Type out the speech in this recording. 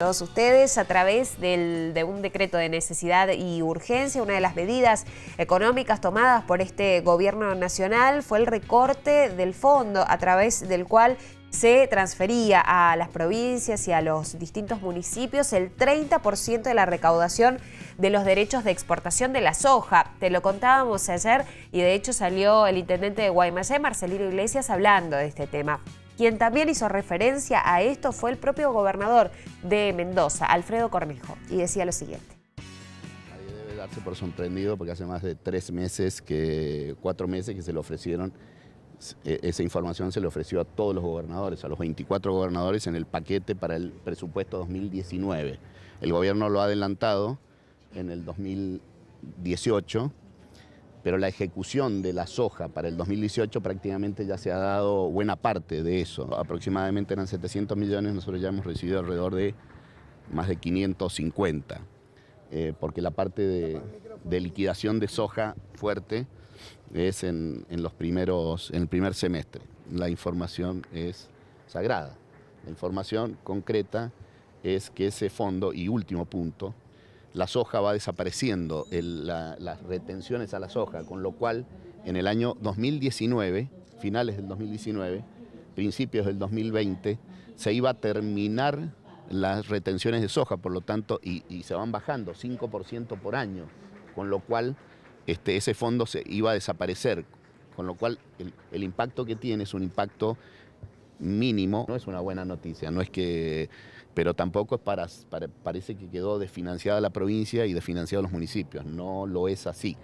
Todos ustedes a través de un decreto de necesidad y urgencia, una de las medidas económicas tomadas por este gobierno nacional fue el recorte del fondo a través del cual se transfería a las provincias y a los distintos municipios el 30% de la recaudación de los derechos de exportación de la soja. Te lo contábamos ayer y de hecho salió el intendente de Guaymallé, Marcelino Iglesias, hablando de este tema. Quien también hizo referencia a esto fue el propio gobernador de Mendoza, Alfredo Cornejo, y decía lo siguiente. Nadie debe darse por sorprendido porque hace más de tres meses, que, cuatro meses que se le ofrecieron e, esa información se le ofreció a todos los gobernadores, a los 24 gobernadores en el paquete para el presupuesto 2019. El gobierno lo ha adelantado en el 2018 pero la ejecución de la soja para el 2018 prácticamente ya se ha dado buena parte de eso. Aproximadamente eran 700 millones, nosotros ya hemos recibido alrededor de más de 550, eh, porque la parte de, liquidación de soja fuerte es en, los primeros, en el primer semestre. La información es sagrada. La información concreta es que ese fondo, y último punto, la soja va desapareciendo, las retenciones a la soja, con lo cual en el año 2019, finales del 2019, principios del 2020, se iba a terminar las retenciones de soja, por lo tanto, y, se van bajando 5% por año, con lo cual este, ese fondo se iba a desaparecer, con lo cual el, el impacto que tiene es un impacto mínimo, no es una buena noticia, no es que, pero tampoco es para, parece que quedó desfinanciada la provincia y desfinanciados los municipios, no lo es así.